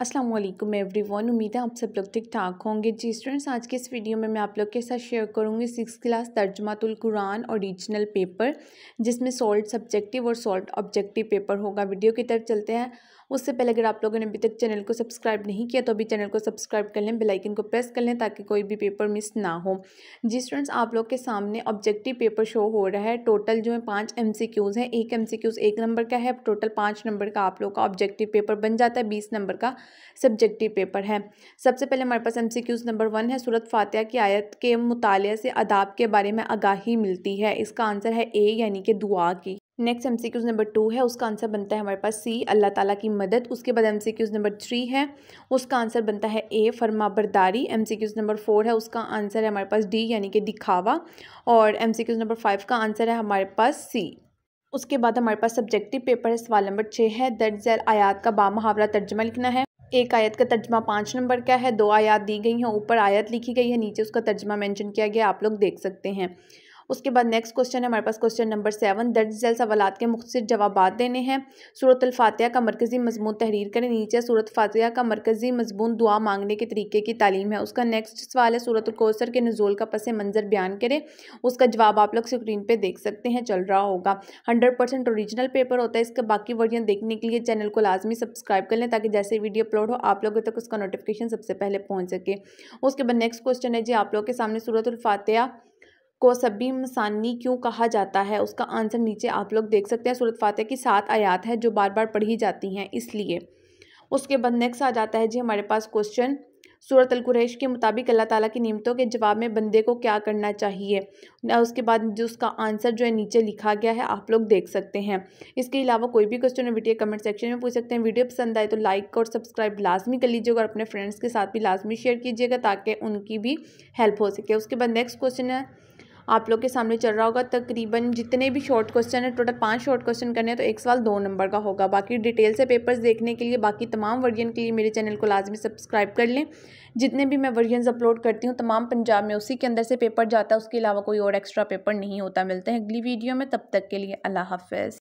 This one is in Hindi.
अस्सलाम वालेकुम वन उम्मीद है आप सब लोग ठीक ठाक होंगे जी स्टूडेंट्स आज के इस वीडियो में मैं आप लोग के साथ शेयर करूँगी सिक्स क्लास तर्जमातुल कुरान और रीजनल पेपर जिसमें सॉल्ट सब्जेक्टिव और सॉल्ट ऑब्जेक्टिव पेपर होगा वीडियो की तरफ चलते हैं उससे पहले अगर आप लोगों ने अभी तक चैनल को सब्सक्राइब नहीं किया तो अभी चैनल को सब्सक्राइब कर लें बेलाइकन को प्रेस कर लें ताकि कोई भी पेपर मिस ना हो जी स्टूडेंट्स आप लोग के सामने ऑब्जेक्टिव पेपर शो हो रहा है टोटल जो है पाँच एम सी हैं एक एम एक नंबर का है टोटल पाँच नंबर का आप लोग का ऑब्जेक्टिव पेपर बन जाता है बीस नंबर का सब्जेक्टिव पेपर है सबसे पहले हमारे पास एम नंबर वन है सूरत फातह की आयत के मुताले से अदाब के बारे में आगाही मिलती है इसका आंसर है ए यानी कि दुआ की नेक्स्ट एमसीक्यूज नंबर टू है उसका आंसर बनता है हमारे पास सी अल्लाह ताला की मदद उसके बाद एमसीक्यूज नंबर थ्री है उसका आंसर बनता है ए फरमा बरदारी एमसीक्यूज नंबर फोर है उसका आंसर है हमारे पास डी यानी कि दिखावा और एमसीक्यूज नंबर फाइव का आंसर है हमारे पास सी उसके बाद हमारे पास सब्जेक्टिव पेपर है सवाल नंबर छः है दर्ज जैल आयात का बामहावरा तर्जमा लिखना है एक आयत का तर्जमा पाँच नंबर का है दो आयात दी गई हैं ऊपर आयत लिखी गई है नीचे उसका तर्जमा मेंशन किया गया आप लोग देख सकते हैं उसके बाद नेक्स्ट क्वेश्चन है हमारे पास क्वेश्चन नंबर सेवन दर्ज झेल सवाल के मुख्तर जवाब देने हैं सूरत फातिहा का मरकज़ी मजमून तहरीर करें नीचे सूरत फातिहा का मरकज़ी मजमून दुआ मांगने के तरीके की तालीम है उसका नेक्स्ट सवाल है सूरत कोसर के नजोल का पस मंज़र बयान करें उसका जवाब आप लोग स्क्रीन पर देख सकते हैं चल रहा होगा हंड्रेड परसेंट औरिजिनल पेपर होता है इसके बाकी वर्जन देखने के लिए चैनल को लाजमी सब्सक्राइब कर लें ताकि जैसे वीडियो अपलोड हो आप लोगों तक उसका नोटिफिकेशन सबसे पहले पहुँच सके उसके बाद नेक्स्ट क्वेश्चन है जी आप लोग के सामने सूरत फातिहा को सभी मसानी क्यों कहा जाता है उसका आंसर नीचे आप लोग देख सकते हैं सूरत फातह की सात आयात है जो बार बार पढ़ी जाती हैं इसलिए उसके बाद नेक्स्ट आ जाता है जी हमारे पास क्वेश्चन सूरत अलकुरेश के मुताबिक अल्लाह ताला की नियमतों के जवाब में बंदे को क्या करना चाहिए उसके बाद जो उसका आंसर जो है नीचे लिखा गया है आप लोग देख सकते हैं इसके अलावा कोई भी क्वेश्चन वीडियो कमेंट सेक्शन में पूछ सकते हैं वीडियो पसंद आए तो लाइक और सब्सक्राइब लाजमी कर लीजिएगा और अपने फ्रेंड्स के साथ भी लाजमी शेयर कीजिएगा ताकि उनकी भी हेल्प हो सके उसके बाद नेक्स्ट क्वेश्चन है आप लोग के सामने चल रहा होगा तकरीबन जितने भी शॉर्ट क्वेश्चन है टोटल पाँच शॉर्ट क्वेश्चन करने हैं तो एक सवाल दो नंबर का होगा बाकी डिटेल से पेपर्स देखने के लिए बाकी तमाम वर्जन के लिए मेरे चैनल को लाजमी सब्सक्राइब कर लें जितने भी मैं वर्जन अपलोड करती हूँ तमाम पंजाब में उसी के अंदर से पेपर जाता है उसके अलावा कोई और एक्स्ट्रा पेपर नहीं होता मिलते हैं अगली वीडियो में तब तक के लिए अल्लाह हाफ